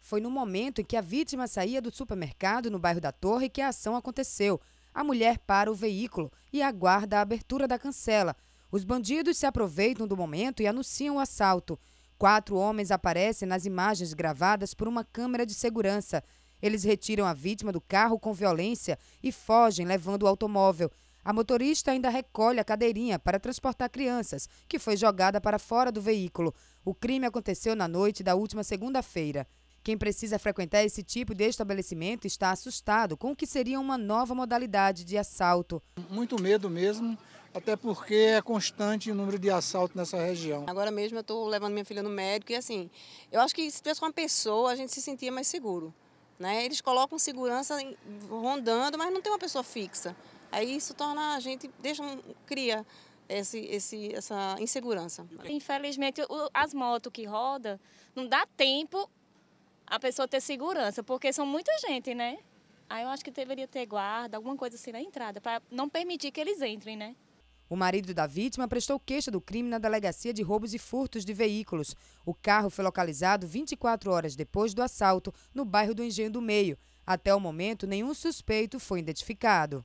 Foi no momento em que a vítima saía do supermercado no bairro da Torre que a ação aconteceu. A mulher para o veículo e aguarda a abertura da cancela. Os bandidos se aproveitam do momento e anunciam o assalto. Quatro homens aparecem nas imagens gravadas por uma câmera de segurança. Eles retiram a vítima do carro com violência e fogem levando o automóvel. A motorista ainda recolhe a cadeirinha para transportar crianças, que foi jogada para fora do veículo. O crime aconteceu na noite da última segunda-feira. Quem precisa frequentar esse tipo de estabelecimento está assustado com o que seria uma nova modalidade de assalto. Muito medo mesmo, até porque é constante o número de assaltos nessa região. Agora mesmo eu estou levando minha filha no médico e assim, eu acho que se tivesse uma pessoa a gente se sentia mais seguro. Né? Eles colocam segurança rondando, mas não tem uma pessoa fixa. Aí isso torna a gente, deixa, cria esse, esse, essa insegurança. Infelizmente, as motos que rodam, não dá tempo a pessoa ter segurança, porque são muita gente, né? Aí eu acho que deveria ter guarda, alguma coisa assim na entrada, para não permitir que eles entrem, né? O marido da vítima prestou queixa do crime na delegacia de roubos e furtos de veículos. O carro foi localizado 24 horas depois do assalto, no bairro do Engenho do Meio. Até o momento, nenhum suspeito foi identificado.